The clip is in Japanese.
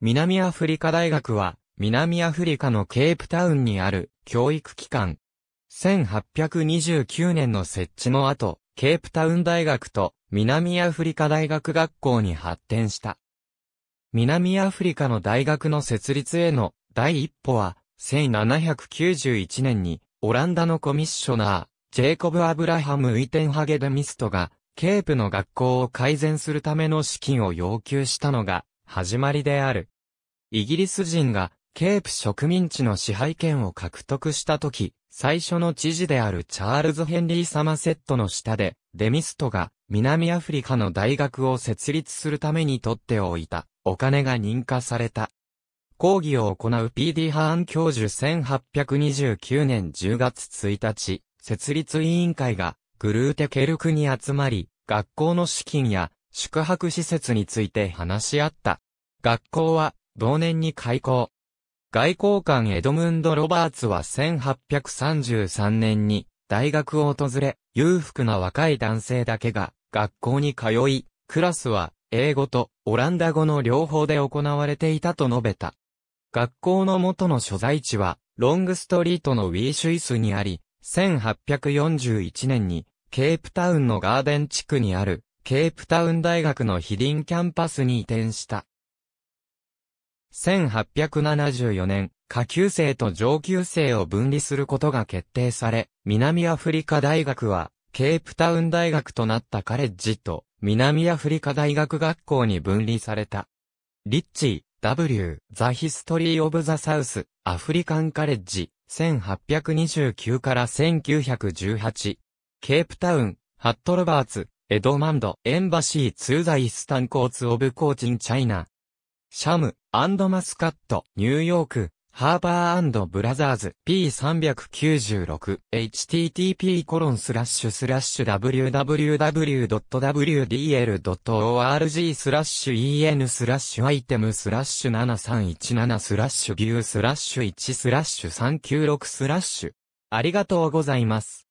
南アフリカ大学は、南アフリカのケープタウンにある教育機関。1829年の設置の後、ケープタウン大学と南アフリカ大学学校に発展した。南アフリカの大学の設立への第一歩は、1791年にオランダのコミッショナー、ジェイコブ・アブラハム・ウィテンハゲデミストが、ケープの学校を改善するための資金を要求したのが始まりである。イギリス人がケープ植民地の支配権を獲得した時、最初の知事であるチャールズ・ヘンリー・サマセットの下で、デミストが南アフリカの大学を設立するために取っておいたお金が認可された。講義を行う P.D. ハーン教授1829年10月1日、設立委員会がグルーテケルクに集まり、学校の資金や宿泊施設について話し合った。学校は同年に開校。外交官エドムンド・ロバーツは1833年に大学を訪れ、裕福な若い男性だけが学校に通い、クラスは英語とオランダ語の両方で行われていたと述べた。学校の元の所在地はロングストリートのウィーシュイスにあり、1841年にケープタウンのガーデン地区にあるケープタウン大学のヒディンキャンパスに移転した。1874年、下級生と上級生を分離することが決定され、南アフリカ大学は、ケープタウン大学となったカレッジと、南アフリカ大学学校に分離された。リッチー、W、ザ・ヒストリー・オブ・ザ・サウス、アフリカン・カレッジ、1829から1918。ケープタウン、ハット・ロバーツ、エドマンド、エンバシー・ツー・ザ・イスタン・コーツ・オブ・コーチン・チャイナ。シャム、アンド・マスカット、ニューヨーク、ハーバーブラザーズ P396http コロンスラッシュスラッシュ www.wdl.org スラッシュ en スラッシュアイテムスラッシュ7317スラッシュビュースラッシュ1スラッシュ396スラッシュありがとうございます。